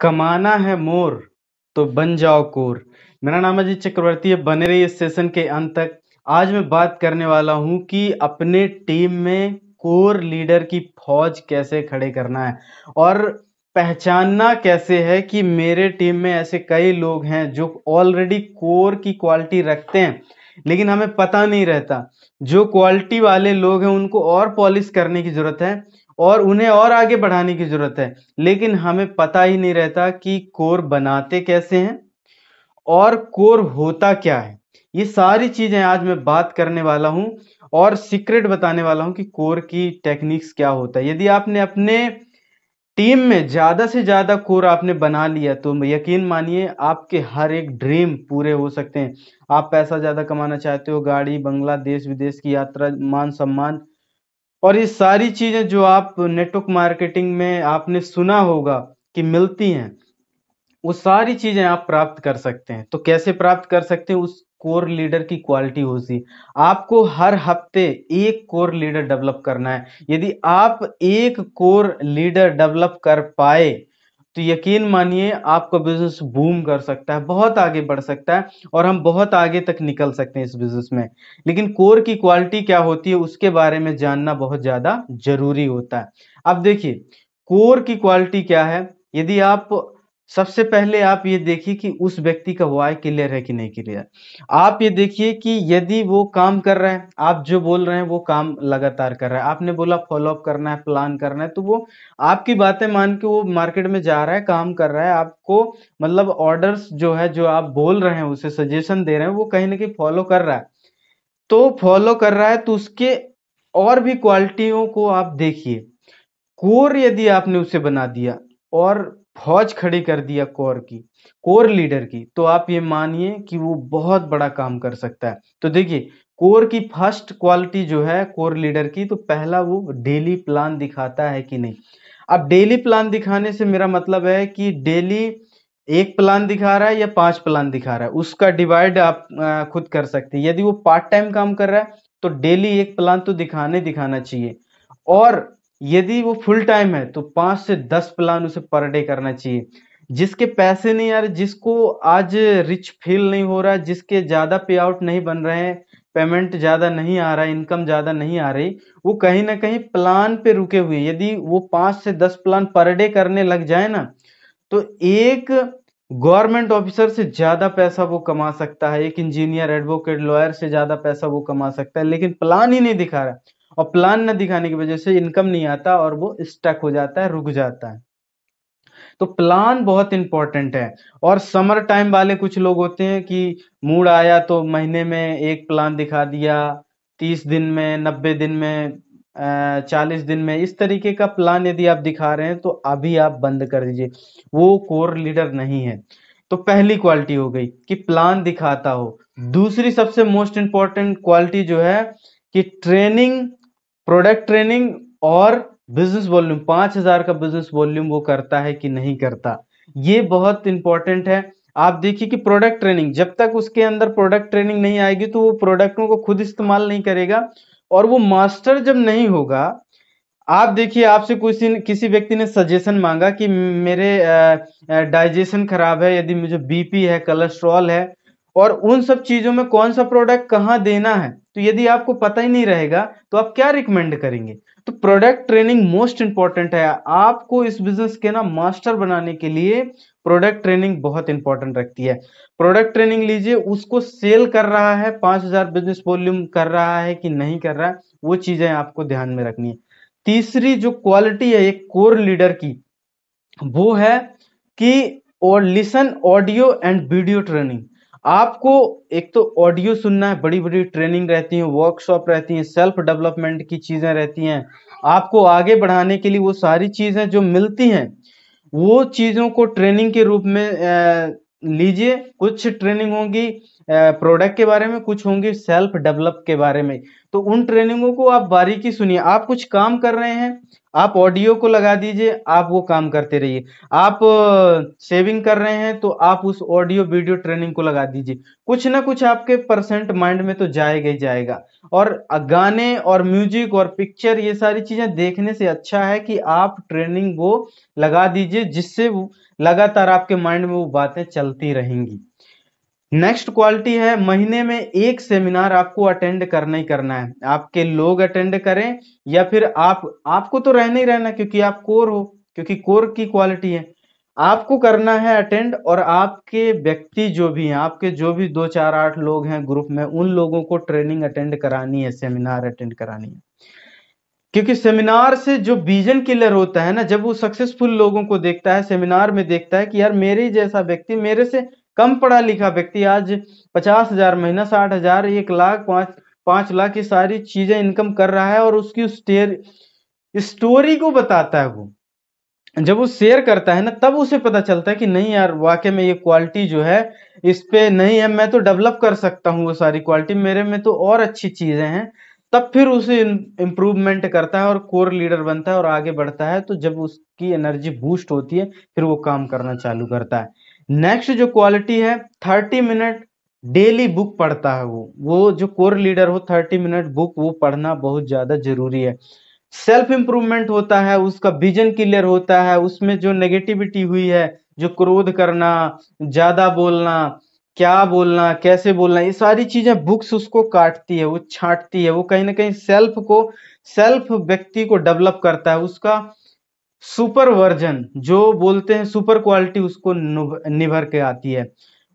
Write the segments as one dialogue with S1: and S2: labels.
S1: कमाना है मोर तो बन जाओ कोर मेरा नाम अजीत चक्रवर्ती है बने रही इस सेशन के अंत तक आज मैं बात करने वाला हूं कि अपने टीम में कोर लीडर की फौज कैसे खड़े करना है और पहचानना कैसे है कि मेरे टीम में ऐसे कई लोग हैं जो ऑलरेडी कोर की क्वालिटी रखते हैं लेकिन हमें पता नहीं रहता जो क्वालिटी वाले लोग हैं उनको और पॉलिश करने की जरूरत है और उन्हें और आगे बढ़ाने की जरूरत है लेकिन हमें पता ही नहीं रहता कि कोर बनाते कैसे हैं और कोर होता क्या है ये सारी चीजें आज मैं बात करने वाला हूं और सीक्रेट बताने वाला हूं कि कोर की टेक्निक्स क्या होता है यदि आपने अपने टीम में ज़्यादा से ज़्यादा कोर आपने बना लिया तो यकीन मानिए आपके हर एक ड्रीम पूरे हो सकते हैं आप पैसा ज़्यादा कमाना चाहते हो गाड़ी बंगला देश विदेश की यात्रा मान सम्मान और ये सारी चीज़ें जो आप नेटवर्क मार्केटिंग में आपने सुना होगा कि मिलती हैं वो सारी चीज़ें आप प्राप्त कर सकते हैं तो कैसे प्राप्त कर सकते हैं उस कोर लीडर की क्वालिटी होती आपको हर हफ्ते एक कोर लीडर डेवलप करना है यदि आप एक कोर लीडर डेवलप कर पाए तो यकीन मानिए आपका बिजनेस बूम कर सकता है बहुत आगे बढ़ सकता है और हम बहुत आगे तक निकल सकते हैं इस बिजनेस में लेकिन कोर की क्वालिटी क्या होती है उसके बारे में जानना बहुत ज़्यादा जरूरी होता है अब देखिए कोर की क्वालिटी क्या है यदि आप सबसे पहले आप ये देखिए कि उस व्यक्ति का वाय क्लियर है कि नहीं क्लियर आप ये देखिए कि यदि वो काम कर रहे हैं आप जो बोल रहे हैं वो काम लगातार कर रहा है आपने बोला फॉलोअप करना है प्लान करना है तो वो आपकी बातें मान के वो मार्केट में जा रहा है काम कर रहा है आपको मतलब ऑर्डर्स जो है जो आप बोल रहे हैं उसे सजेशन दे रहे हैं वो कहीं ना कहीं फॉलो कर रहा है तो फॉलो कर रहा है तो उसके और भी क्वालिटियों को आप देखिए कोर यदि आपने उसे बना दिया और फौज खड़ी कर दिया कोर की कोर लीडर की तो आप ये मानिए कि वो बहुत बड़ा काम कर सकता है तो देखिए कोर की फर्स्ट क्वालिटी जो है कोर लीडर की तो पहला वो डेली प्लान दिखाता है कि नहीं अब डेली प्लान दिखाने से मेरा मतलब है कि डेली एक प्लान दिखा रहा है या पांच प्लान दिखा रहा है उसका डिवाइड आप खुद कर सकते हैं यदि वो पार्ट टाइम काम कर रहा है तो डेली एक प्लान तो दिखाने दिखाना चाहिए और यदि वो फुल टाइम है तो पांच से दस प्लान उसे पर डे करना चाहिए जिसके पैसे नहीं आ रहे जिसको आज रिच फील नहीं हो रहा जिसके ज्यादा पे आउट नहीं बन रहे हैं पेमेंट ज्यादा नहीं आ रहा इनकम ज्यादा नहीं आ रही वो कहीं ना कहीं प्लान पे रुके हुए यदि वो पांच से दस प्लान पर डे करने लग जाए ना तो एक गवर्नमेंट ऑफिसर से ज्यादा पैसा वो कमा सकता है एक इंजीनियर एडवोकेट लॉयर से ज्यादा पैसा वो कमा सकता है लेकिन प्लान ही नहीं दिखा रहा और प्लान न दिखाने की वजह से इनकम नहीं आता और वो स्टक हो जाता है रुक जाता है तो प्लान बहुत इंपॉर्टेंट है और समर टाइम वाले कुछ लोग होते हैं कि मूड आया तो महीने में एक प्लान दिखा दिया तीस दिन में नब्बे दिन में चालीस दिन में इस तरीके का प्लान यदि आप दिखा रहे हैं तो अभी आप बंद कर दीजिए वो कोर लीडर नहीं है तो पहली क्वालिटी हो गई कि प्लान दिखाता हो दूसरी सबसे मोस्ट इंपॉर्टेंट क्वालिटी जो है कि ट्रेनिंग प्रोडक्ट ट्रेनिंग और बिजनेस वॉल्यूम पांच हजार का बिजनेस वॉल्यूम वो करता है कि नहीं करता ये बहुत इंपॉर्टेंट है आप देखिए कि प्रोडक्ट ट्रेनिंग जब तक उसके अंदर प्रोडक्ट ट्रेनिंग नहीं आएगी तो वो प्रोडक्टों को खुद इस्तेमाल नहीं करेगा और वो मास्टर जब नहीं होगा आप देखिए आपसे किसी किसी व्यक्ति ने सजेशन मांगा कि मेरे डाइजेशन खराब है यदि मुझे बीपी है कोलेस्ट्रॉल है और उन सब चीजों में कौन सा प्रोडक्ट कहाँ देना है तो यदि आपको पता ही नहीं रहेगा तो आप क्या रिकमेंड करेंगे तो प्रोडक्ट ट्रेनिंग मोस्ट इंपॉर्टेंट है आपको इस बिजनेस के ना मास्टर बनाने के लिए प्रोडक्ट ट्रेनिंग बहुत इंपॉर्टेंट रखती है प्रोडक्ट ट्रेनिंग लीजिए उसको सेल कर रहा है पांच हजार बिजनेस वॉल्यूम कर रहा है कि नहीं कर रहा है वो चीजें आपको ध्यान में रखनी है तीसरी जो क्वालिटी है एक कोर लीडर की वो है कि और listen audio and video training आपको एक तो ऑडियो सुनना है बड़ी बड़ी ट्रेनिंग रहती है वर्कशॉप रहती है सेल्फ डेवलपमेंट की चीज़ें रहती हैं आपको आगे बढ़ाने के लिए वो सारी चीज़ें जो मिलती हैं वो चीज़ों को ट्रेनिंग के रूप में लीजिए कुछ ट्रेनिंग होगी प्रोडक्ट के बारे में कुछ होंगे सेल्फ डेवलप के बारे में तो उन ट्रेनिंगों को आप बारीकी सुनिए आप कुछ काम कर रहे हैं आप ऑडियो को लगा दीजिए आप वो काम करते रहिए आप सेविंग कर रहे हैं तो आप उस ऑडियो वीडियो ट्रेनिंग को लगा दीजिए कुछ ना कुछ आपके परसेंट माइंड में तो जाएगा ही जाएगा और गाने और म्यूजिक और पिक्चर ये सारी चीजें देखने से अच्छा है कि आप ट्रेनिंग वो लगा दीजिए जिससे लगातार आपके माइंड में वो बातें चलती रहेंगी नेक्स्ट क्वालिटी है महीने में एक सेमिनार आपको अटेंड करना ही करना है आपके लोग अटेंड करें या फिर आप आपको तो रहना ही रहना क्योंकि आप कोर हो क्योंकि कोर की क्वालिटी है आपको करना है अटेंड और आपके व्यक्ति जो भी हैं आपके जो भी दो चार आठ लोग हैं ग्रुप में उन लोगों को ट्रेनिंग अटेंड करानी है सेमिनार अटेंड करानी है क्योंकि सेमिनार से जो विजन किलर होता है ना जब वो सक्सेसफुल लोगों को देखता है सेमिनार में देखता है कि यार मेरे जैसा व्यक्ति मेरे से कम पढ़ा लिखा व्यक्ति आज पचास हजार महीना साठ हजार एक लाख पांच पांच लाख ये सारी चीजें इनकम कर रहा है और उसकी उस स्टोरी को बताता है वो जब वो शेयर करता है ना तब उसे पता चलता है कि नहीं यार वाकई में ये क्वालिटी जो है इस पे नहीं है मैं तो डेवलप कर सकता हूँ वो सारी क्वालिटी मेरे में तो और अच्छी चीजें हैं तब फिर उसे इम्प्रूवमेंट करता है और कोर लीडर बनता है और आगे बढ़ता है तो जब उसकी एनर्जी बूस्ट होती है फिर वो काम करना चालू करता है नेक्स्ट जो क्वालिटी है थर्टी मिनट डेली बुक पढ़ता है वो वो जो कोर लीडर हो थर्टी मिनट बुक वो पढ़ना बहुत ज्यादा जरूरी है सेल्फ इंप्रूवमेंट होता है उसका विजन क्लियर होता है उसमें जो नेगेटिविटी हुई है जो क्रोध करना ज्यादा बोलना क्या बोलना कैसे बोलना ये सारी चीजें बुक्स उसको काटती है वो छाटती है वो कहीं ना कहीं सेल्फ को सेल्फ व्यक्ति को डेवलप करता है उसका सुपर वर्जन जो बोलते हैं सुपर क्वालिटी उसको निभर के आती है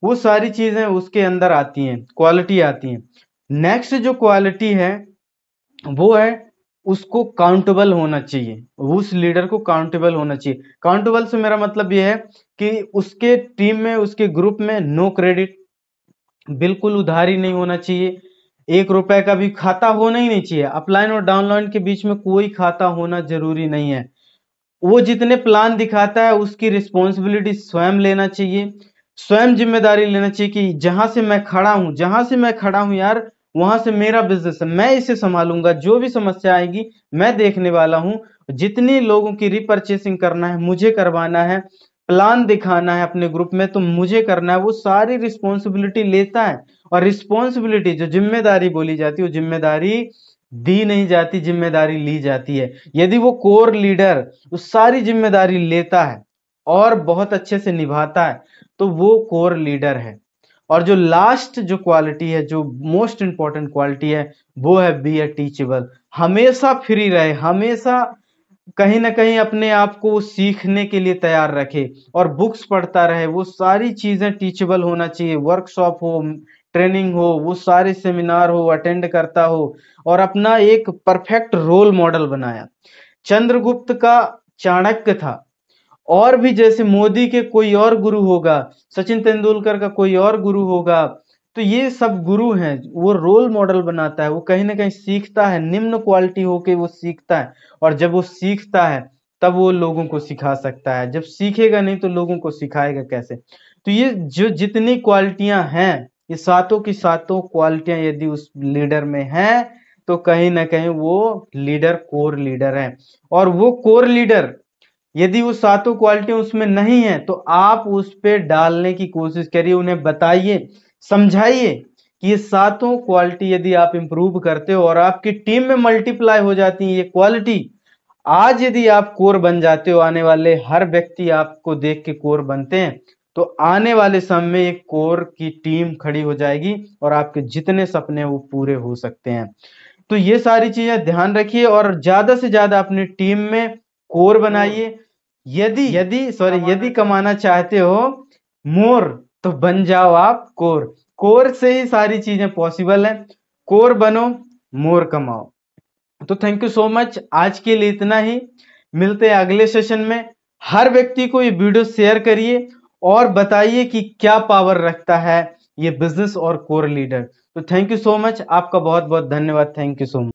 S1: वो सारी चीजें उसके अंदर आती हैं क्वालिटी आती हैं नेक्स्ट जो क्वालिटी है वो है उसको काउंटेबल होना चाहिए उस लीडर को काउंटेबल होना चाहिए काउंटेबल से मेरा मतलब ये है कि उसके टीम में उसके ग्रुप में नो क्रेडिट बिल्कुल उधारी नहीं होना चाहिए एक रुपए का भी खाता होना ही नहीं चाहिए अपलाइन और डाउनलाइन के बीच में कोई खाता होना जरूरी नहीं है वो जितने प्लान दिखाता है उसकी रिस्पॉन्सिबिलिटी स्वयं लेना चाहिए स्वयं जिम्मेदारी लेना चाहिए कि जहां से मैं खड़ा हूं जहां से मैं खड़ा हूं यार वहां से मेरा बिजनेस है मैं इसे संभालूंगा जो भी समस्या आएगी मैं देखने वाला हूं जितने लोगों की रिपर्चेसिंग करना है मुझे करवाना है प्लान दिखाना है अपने ग्रुप में तो मुझे करना है वो सारी रिस्पॉन्सिबिलिटी लेता है और रिस्पॉन्सिबिलिटी जो जिम्मेदारी बोली जाती है वो जिम्मेदारी दी नहीं जाती जिम्मेदारी ली जाती है यदि वो कोर लीडर उस सारी जिम्मेदारी लेता है और बहुत अच्छे से निभाता है तो वो कोर लीडर है और जो लास्ट जो क्वालिटी है जो मोस्ट इंपॉर्टेंट क्वालिटी है वो है बी ए टीचेबल हमेशा फ्री रहे हमेशा कहीं ना कहीं अपने आप को सीखने के लिए तैयार रखे और बुक्स पढ़ता रहे वो सारी चीज़ें टीचेबल होना चाहिए वर्कशॉप हो ट्रेनिंग हो वो सारे सेमिनार हो अटेंड करता हो और अपना एक परफेक्ट रोल मॉडल बनाया चंद्रगुप्त का चाणक्य था और भी जैसे मोदी के कोई और गुरु होगा सचिन तेंदुलकर का कोई और गुरु होगा तो ये सब गुरु हैं वो रोल मॉडल बनाता है वो कहीं ना कहीं सीखता है निम्न क्वालिटी होके वो सीखता है और जब वो सीखता है तब वो लोगों को सिखा सकता है जब सीखेगा नहीं तो लोगों को सिखाएगा कैसे तो ये जो जितनी क्वालिटियां हैं ये सातों की सातों क्वालिटियां यदि उस लीडर में हैं तो कहीं ना कहीं वो लीडर कोर लीडर है और वो कोर लीडर यदि वो सातों क्वालिटी उसमें नहीं है तो आप उस पर डालने की कोशिश करिए उन्हें बताइए समझाइए कि ये सातों क्वालिटी यदि आप इंप्रूव करते हो और आपकी टीम में मल्टीप्लाई हो जाती है ये क्वालिटी आज यदि आप कोर बन जाते हो आने वाले हर व्यक्ति आपको देख के कोर बनते हैं तो आने वाले समय में एक कोर की टीम खड़ी हो जाएगी और आपके जितने सपने वो पूरे हो सकते हैं तो ये सारी चीजें ध्यान रखिए और ज्यादा से ज्यादा अपनी टीम में कोर बनाइए यदि यदि सॉरी यदि कमाना चाहते हो मोर तो बन जाओ आप कोर कोर से ही सारी चीजें पॉसिबल है कोर बनो मोर कमाओ तो थैंक यू सो मच आज के लिए इतना ही मिलते हैं अगले सेशन में हर व्यक्ति को ये वीडियो शेयर करिए और बताइए कि क्या पावर रखता है ये बिजनेस और कोर लीडर तो थैंक यू सो मच आपका बहुत बहुत धन्यवाद थैंक यू सो मच